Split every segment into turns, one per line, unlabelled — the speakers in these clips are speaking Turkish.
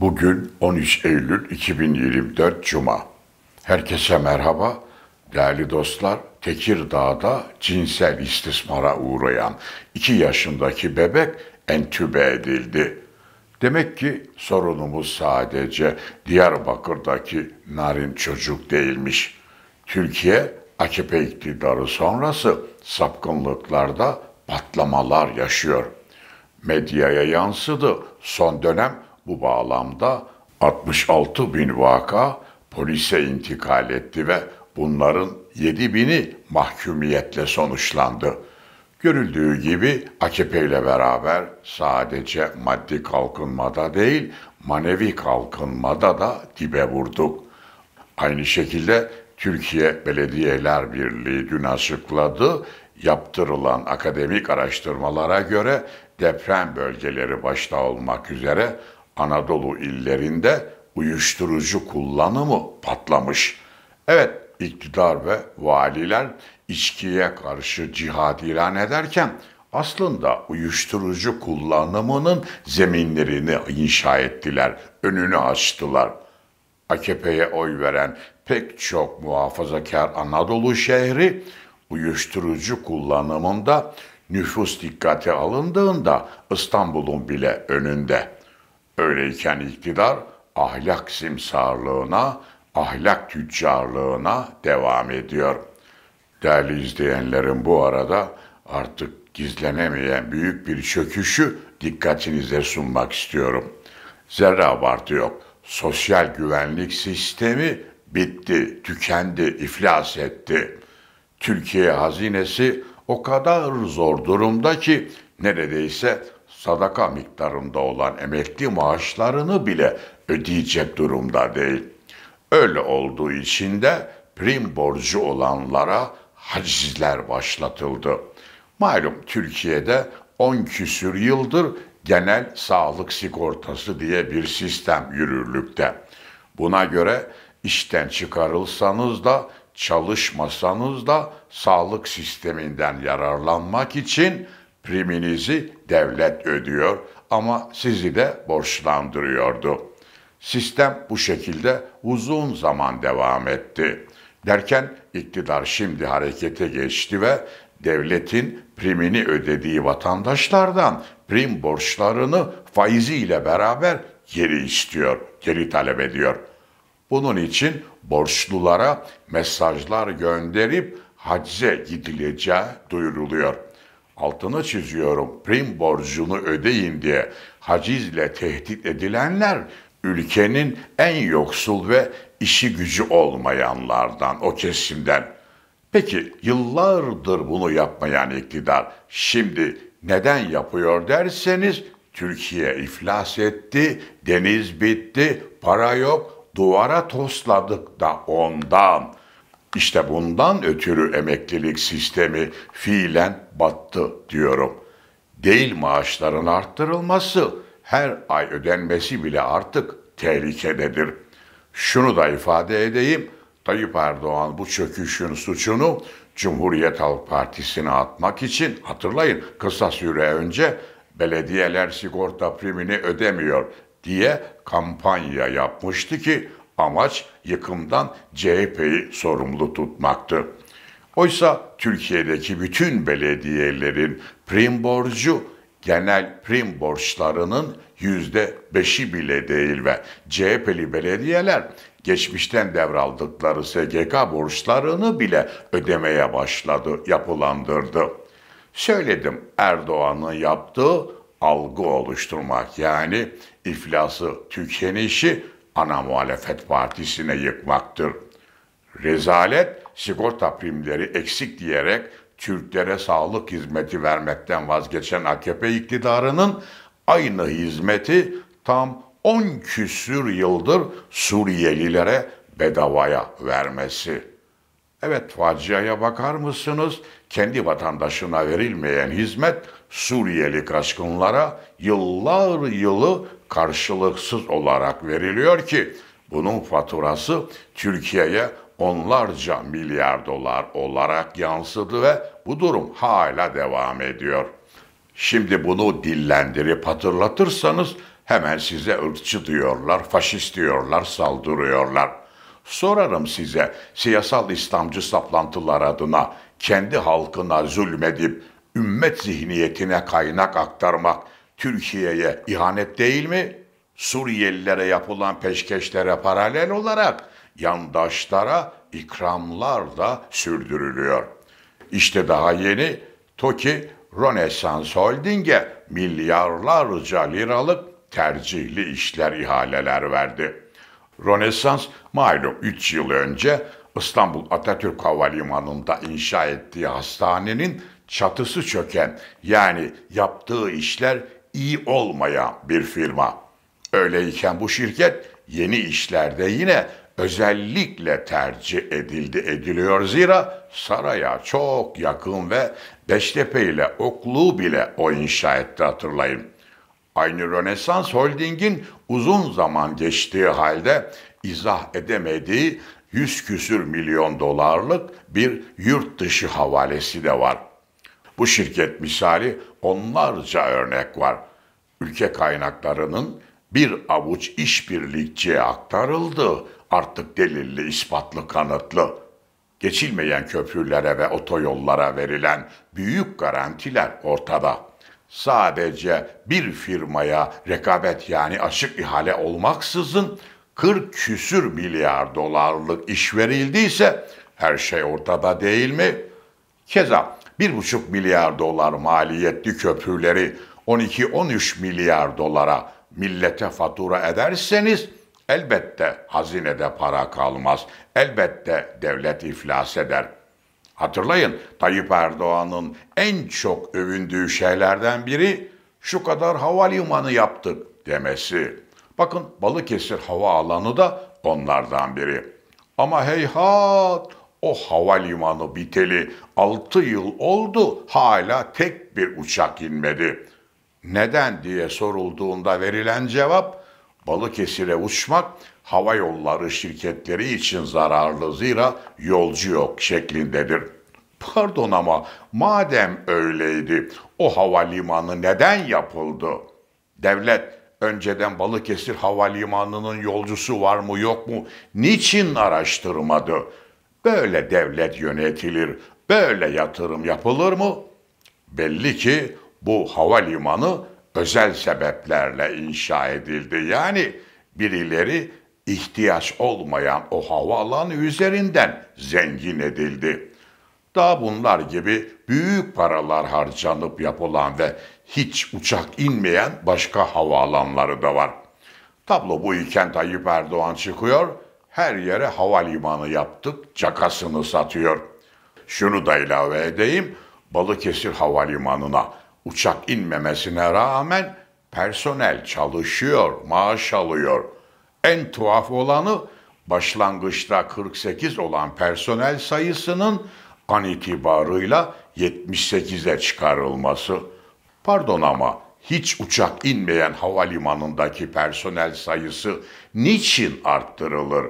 Bugün 13 Eylül 2024 Cuma. Herkese merhaba. Değerli dostlar, Tekirdağ'da cinsel istismara uğrayan 2 yaşındaki bebek entübe edildi. Demek ki sorunumuz sadece Diyarbakır'daki narin çocuk değilmiş. Türkiye AKP iktidarı sonrası sapkınlıklarda patlamalar yaşıyor. Medyaya yansıdı. Son dönem bu bağlamda 66 bin vaka polise intikal etti ve bunların 7 bini mahkumiyetle sonuçlandı. Görüldüğü gibi AKP ile beraber sadece maddi kalkınmada değil manevi kalkınmada da dibe vurduk. Aynı şekilde Türkiye Belediyeler Birliği dün açıkladı. Yaptırılan akademik araştırmalara göre deprem bölgeleri başta olmak üzere Anadolu illerinde uyuşturucu kullanımı patlamış. Evet, iktidar ve valiler içkiye karşı cihad ilan ederken aslında uyuşturucu kullanımının zeminlerini inşa ettiler, önünü açtılar. AKP'ye oy veren pek çok muhafazakar Anadolu şehri uyuşturucu kullanımında nüfus dikkate alındığında İstanbul'un bile önünde. Öyleyken iktidar ahlak simsarlığına, ahlak tüccarlığına devam ediyor. Değerli izleyenlerim bu arada artık gizlenemeyen büyük bir çöküşü dikkatinize sunmak istiyorum. Zerre abartı yok. Sosyal güvenlik sistemi bitti, tükendi, iflas etti. Türkiye hazinesi o kadar zor durumda ki neredeyse sadaka miktarında olan emekli maaşlarını bile ödeyecek durumda değil. Öyle olduğu için de prim borcu olanlara hacizler başlatıldı. Malum Türkiye'de 10 küsür yıldır genel sağlık sigortası diye bir sistem yürürlükte. Buna göre işten çıkarılsanız da çalışmasanız da sağlık sisteminden yararlanmak için priminizi devlet ödüyor ama sizi de borçlandırıyordu. Sistem bu şekilde uzun zaman devam etti. Derken iktidar şimdi harekete geçti ve devletin primini ödediği vatandaşlardan prim borçlarını faiziyle beraber geri istiyor, geri talep ediyor. Bunun için borçlulara mesajlar gönderip hacze gidileceği duyuruluyor altını çiziyorum prim borcunu ödeyin diye hacizle tehdit edilenler ülkenin en yoksul ve işi gücü olmayanlardan, o kesimden. Peki yıllardır bunu yapmayan iktidar şimdi neden yapıyor derseniz Türkiye iflas etti, deniz bitti, para yok, duvara tosladık da ondan.'' İşte bundan ötürü emeklilik sistemi fiilen battı diyorum. Değil maaşların arttırılması, her ay ödenmesi bile artık tehlikededir. Şunu da ifade edeyim, Tayyip Erdoğan bu çöküşün suçunu Cumhuriyet Halk Partisi'ne atmak için hatırlayın kısa süre önce belediyeler sigorta primini ödemiyor diye kampanya yapmıştı ki Amaç yıkımdan CHP'yi sorumlu tutmaktı. Oysa Türkiye'deki bütün belediyelerin prim borcu genel prim borçlarının yüzde beşi bile değil ve CHP'li belediyeler geçmişten devraldıkları SGK borçlarını bile ödemeye başladı, yapılandırdı. Söyledim Erdoğan'ın yaptığı algı oluşturmak yani iflası tükenişi ana muhalefet partisine yıkmaktır. Rezalet sigorta primleri eksik diyerek Türklere sağlık hizmeti vermekten vazgeçen AKP iktidarının aynı hizmeti tam 10 küsür yıldır Suriyelilere bedavaya vermesi. Evet faciaya bakar mısınız? kendi vatandaşına verilmeyen hizmet Suriyeli kaçkınlara yıllar yılı karşılıksız olarak veriliyor ki bunun faturası Türkiye'ye onlarca milyar dolar olarak yansıdı ve bu durum hala devam ediyor. Şimdi bunu dillendirip hatırlatırsanız hemen size ırkçı diyorlar, faşist diyorlar, saldırıyorlar.'' Sorarım size siyasal İslamcı saplantılar adına kendi halkına zulmedip ümmet zihniyetine kaynak aktarmak Türkiye'ye ihanet değil mi? Suriyelilere yapılan peşkeşlere paralel olarak yandaşlara ikramlar da sürdürülüyor. İşte daha yeni TOKİ Rönesans Holding'e milyarlarca liralık tercihli işler ihaleler verdi. Rönesans malum 3 yıl önce İstanbul Atatürk Havalimanı'nda inşa ettiği hastanenin çatısı çöken yani yaptığı işler iyi olmayan bir firma. Öyleyken bu şirket yeni işlerde yine özellikle tercih edildi ediliyor zira saraya çok yakın ve Beştepe ile Oklu bile o inşa hatırlayın. Aynı Rönesans Holding'in uzun zaman geçtiği halde izah edemediği 100 küsür milyon dolarlık bir yurt dışı havalesi de var. Bu şirket misali onlarca örnek var. Ülke kaynaklarının bir avuç işbirlikçiye aktarıldı. Artık delilli, ispatlı, kanıtlı. Geçilmeyen köprülere ve otoyollara verilen büyük garantiler ortada.'' sadece bir firmaya rekabet yani açık ihale olmaksızın 40 küsür milyar dolarlık iş verildiyse her şey ortada değil mi? Keza 1,5 milyar dolar maliyetli köprüleri 12-13 milyar dolara millete fatura ederseniz elbette hazinede para kalmaz. Elbette devlet iflas eder. Hatırlayın Tayyip Erdoğan'ın en çok övündüğü şeylerden biri şu kadar havalimanı yaptık demesi. Bakın Balıkesir Havaalanı da onlardan biri. Ama heyhat o havalimanı biteli 6 yıl oldu hala tek bir uçak inmedi. Neden diye sorulduğunda verilen cevap Balıkesir'e uçmak hava yolları şirketleri için zararlı zira yolcu yok şeklindedir. Pardon ama madem öyleydi o havalimanı neden yapıldı? Devlet önceden Balıkesir Havalimanı'nın yolcusu var mı yok mu niçin araştırmadı? Böyle devlet yönetilir, böyle yatırım yapılır mı? Belli ki bu havalimanı özel sebeplerle inşa edildi. Yani birileri ihtiyaç olmayan o havaalanı üzerinden zengin edildi. Daha bunlar gibi büyük paralar harcanıp yapılan ve hiç uçak inmeyen başka havaalanları da var. Tablo bu iken Tayyip Erdoğan çıkıyor, her yere havalimanı yaptık, cakasını satıyor. Şunu da ilave edeyim, Balıkesir Havalimanı'na uçak inmemesine rağmen personel çalışıyor, maaş alıyor.'' En tuhaf olanı başlangıçta 48 olan personel sayısının an itibarıyla 78'e çıkarılması. Pardon ama hiç uçak inmeyen havalimanındaki personel sayısı niçin arttırılır?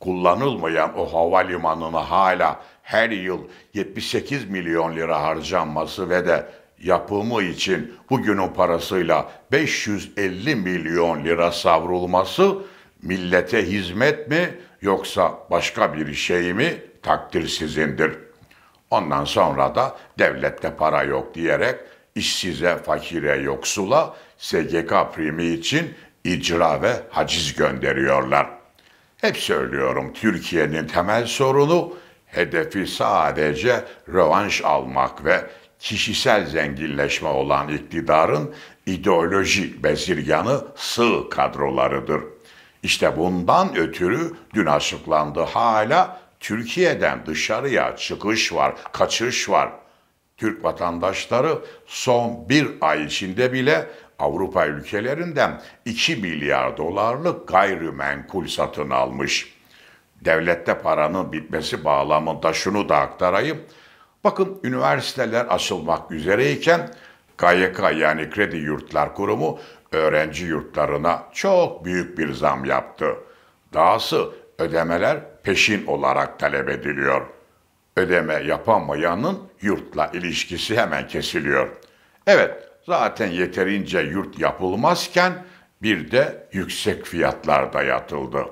Kullanılmayan o havalimanına hala her yıl 78 milyon lira harcanması ve de yapımı için bugünün parasıyla 550 milyon lira savrulması millete hizmet mi yoksa başka bir şey mi takdir sizindir. Ondan sonra da devlette para yok diyerek işsize, fakire, yoksula SGK primi için icra ve haciz gönderiyorlar. Hep söylüyorum Türkiye'nin temel sorunu hedefi sadece rövanş almak ve kişisel zenginleşme olan iktidarın ideoloji bezirganı sığ kadrolarıdır.'' İşte bundan ötürü dün açıklandı hala Türkiye'den dışarıya çıkış var, kaçış var. Türk vatandaşları son bir ay içinde bile Avrupa ülkelerinden 2 milyar dolarlık gayrimenkul satın almış. Devlette paranın bitmesi bağlamında şunu da aktarayım. Bakın üniversiteler açılmak üzereyken KYK yani Kredi Yurtlar Kurumu öğrenci yurtlarına çok büyük bir zam yaptı. Dahası ödemeler peşin olarak talep ediliyor. Ödeme yapamayanın yurtla ilişkisi hemen kesiliyor. Evet, zaten yeterince yurt yapılmazken bir de yüksek fiyatlar yatıldı.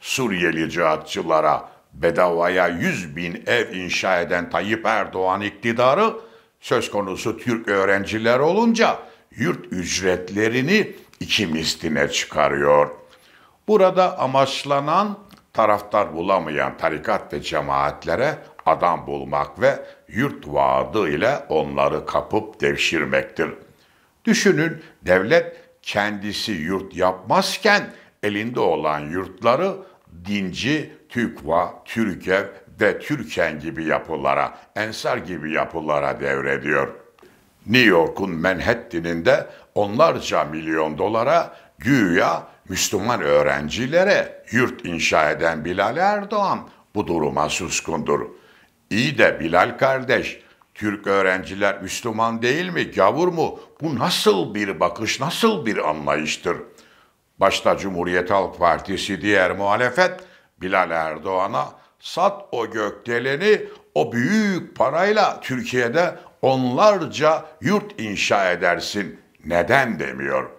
Suriyeli cihatçılara bedavaya 100 bin ev inşa eden Tayyip Erdoğan iktidarı söz konusu Türk öğrenciler olunca yurt ücretlerini iki misline çıkarıyor. Burada amaçlanan taraftar bulamayan tarikat ve cemaatlere adam bulmak ve yurt vaadı ile onları kapıp devşirmektir. Düşünün devlet kendisi yurt yapmazken elinde olan yurtları dinci, tükva, türkev ve türken gibi yapılara, ensar gibi yapılara devrediyor.'' New York'un Manhattan'inde onlarca milyon dolara güya Müslüman öğrencilere yurt inşa eden Bilal Erdoğan bu duruma suskundur. İyi de Bilal kardeş, Türk öğrenciler Müslüman değil mi, gavur mu? Bu nasıl bir bakış, nasıl bir anlayıştır? Başta Cumhuriyet Halk Partisi diğer muhalefet Bilal Erdoğan'a sat o gökdeleni o büyük parayla Türkiye'de onlarca yurt inşa edersin. Neden demiyor.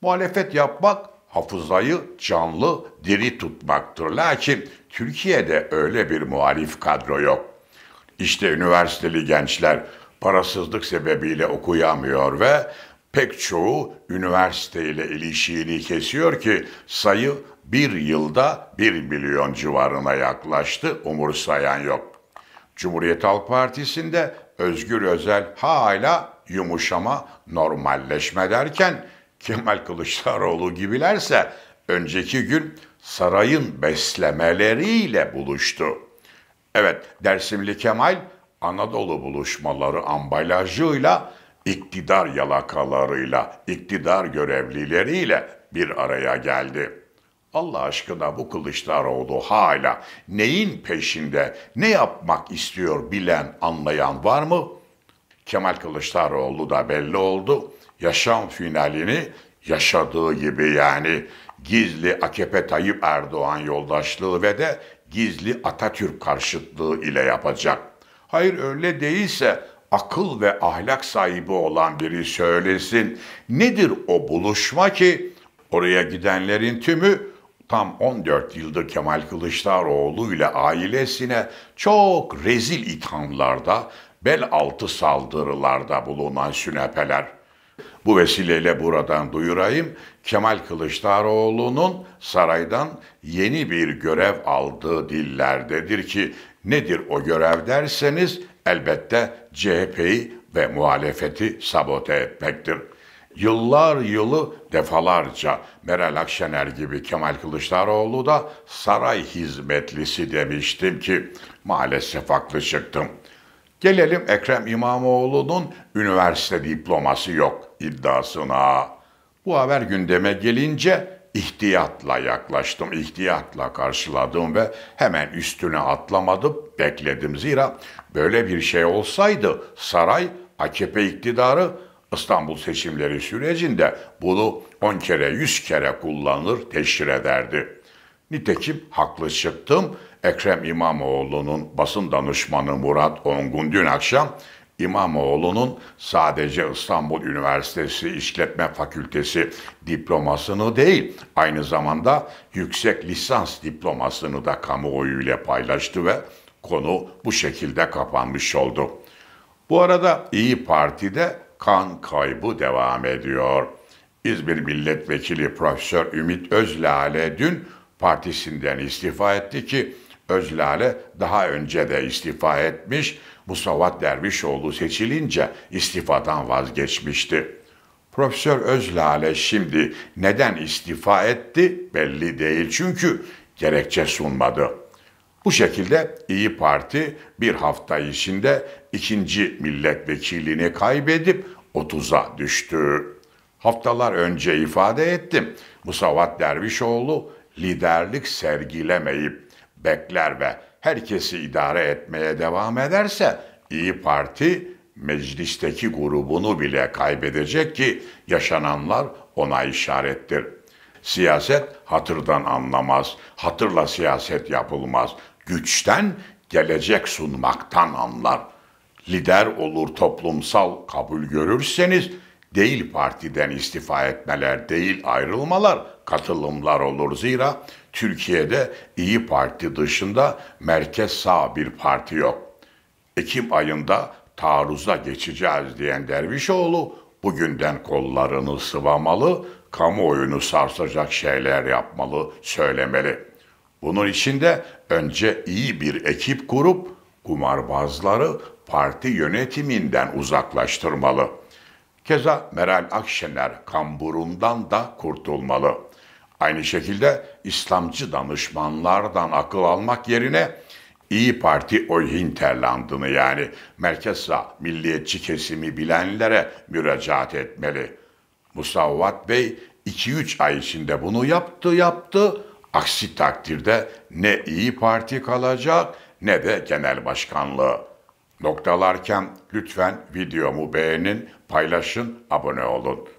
Muhalefet yapmak hafızayı canlı, diri tutmaktır. Lakin Türkiye'de öyle bir muhalif kadro yok. İşte üniversiteli gençler parasızlık sebebiyle okuyamıyor ve pek çoğu üniversiteyle ilişiğini kesiyor ki sayı bir yılda bir milyon civarına yaklaştı, umursayan yok. Cumhuriyet Halk Partisi'nde Özgür Özel hala yumuşama, normalleşme derken Kemal Kılıçdaroğlu gibilerse önceki gün sarayın beslemeleriyle buluştu. Evet, Dersimli Kemal Anadolu buluşmaları ambalajıyla, iktidar yalakalarıyla, iktidar görevlileriyle bir araya geldi.'' Allah aşkına bu Kılıçdaroğlu hala neyin peşinde, ne yapmak istiyor bilen, anlayan var mı? Kemal Kılıçdaroğlu da belli oldu. Yaşam finalini yaşadığı gibi yani gizli AKP Tayyip Erdoğan yoldaşlığı ve de gizli Atatürk karşıtlığı ile yapacak. Hayır öyle değilse akıl ve ahlak sahibi olan biri söylesin. Nedir o buluşma ki oraya gidenlerin tümü tam 14 yıldır Kemal Kılıçdaroğlu ile ailesine çok rezil ithamlarda, bel altı saldırılarda bulunan sünepeler. Bu vesileyle buradan duyurayım, Kemal Kılıçdaroğlu'nun saraydan yeni bir görev aldığı dillerdedir ki nedir o görev derseniz elbette CHP'yi ve muhalefeti sabote etmektir. Yıllar yılı defalarca Meral Akşener gibi Kemal Kılıçdaroğlu da saray hizmetlisi demiştim ki maalesef haklı çıktım. Gelelim Ekrem İmamoğlu'nun üniversite diploması yok iddiasına. Bu haber gündeme gelince ihtiyatla yaklaştım, ihtiyatla karşıladım ve hemen üstüne atlamadım, bekledim. Zira böyle bir şey olsaydı saray AKP iktidarı İstanbul seçimleri sürecinde bunu 10 kere 100 kere kullanır, teşhir ederdi. Nitekim haklı çıktım. Ekrem İmamoğlu'nun basın danışmanı Murat Ongun dün akşam İmamoğlu'nun sadece İstanbul Üniversitesi İşletme Fakültesi diplomasını değil, aynı zamanda yüksek lisans diplomasını da kamuoyu ile paylaştı ve konu bu şekilde kapanmış oldu. Bu arada İyi Parti'de kan kaybı devam ediyor. İzmir Milletvekili Profesör Ümit Özlale dün partisinden istifa etti ki Özlale daha önce de istifa etmiş, Musavat Dervişoğlu seçilince istifadan vazgeçmişti. Profesör Özlale şimdi neden istifa etti belli değil çünkü gerekçe sunmadı. Bu şekilde İyi Parti bir hafta içinde ikinci milletvekilliğini kaybedip 30'a düştü. Haftalar önce ifade ettim. Musavat Dervişoğlu liderlik sergilemeyip bekler ve herkesi idare etmeye devam ederse İyi Parti meclisteki grubunu bile kaybedecek ki yaşananlar ona işarettir. Siyaset hatırdan anlamaz, hatırla siyaset yapılmaz. Güçten gelecek sunmaktan anlar. Lider olur toplumsal kabul görürseniz değil partiden istifa etmeler, değil ayrılmalar, katılımlar olur. Zira Türkiye'de İyi Parti dışında merkez sağ bir parti yok. Ekim ayında taarruza geçeceğiz diyen Dervişoğlu Bugünden kollarını sıvamalı, kamuoyunu sarsacak şeyler yapmalı, söylemeli. Bunun için de önce iyi bir ekip kurup kumarbazları parti yönetiminden uzaklaştırmalı. Keza Meral Akşener kamburundan da kurtulmalı. Aynı şekilde İslamcı danışmanlardan akıl almak yerine İyi Parti o hinterlandını yani merkez sağ milliyetçi kesimi bilenlere müracaat etmeli. Musavvat Bey 2-3 ay içinde bunu yaptı yaptı. Aksi takdirde ne İyi Parti kalacak ne de genel başkanlığı. Noktalarken lütfen videomu beğenin, paylaşın, abone olun.